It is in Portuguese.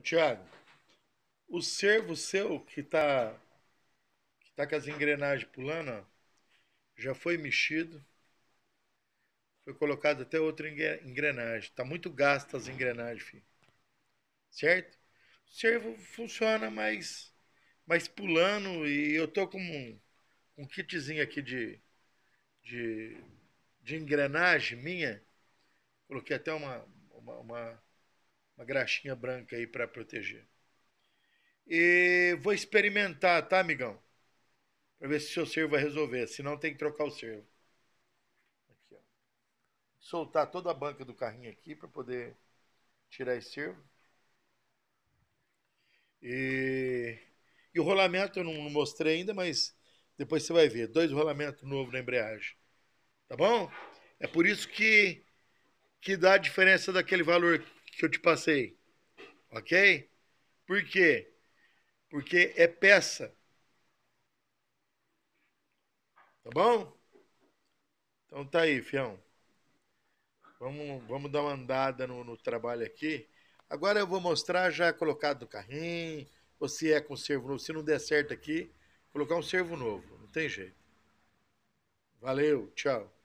Tiago, o servo seu que está que tá com as engrenagens pulando, já foi mexido. Foi colocado até outra engrenagem. Tá muito gasto as engrenagens, filho. Certo? O servo funciona mais, mais pulando e eu tô com um, um kitzinho aqui de, de, de engrenagem minha. Coloquei até uma, uma, uma uma graxinha branca aí para proteger. E vou experimentar, tá, amigão? Para ver se o seu servo vai resolver. Se não, tem que trocar o servo. Aqui, ó. Soltar toda a banca do carrinho aqui para poder tirar esse servo. E, e o rolamento eu não, não mostrei ainda, mas depois você vai ver. Dois rolamentos novos na embreagem. Tá bom? É por isso que, que dá a diferença daquele valor que eu te passei. Ok? Por quê? Porque é peça. Tá bom? Então tá aí, fião. Vamos, vamos dar uma andada no, no trabalho aqui. Agora eu vou mostrar já colocado no carrinho, ou se é com servo novo. Se não der certo aqui, colocar um servo novo. Não tem jeito. Valeu, tchau.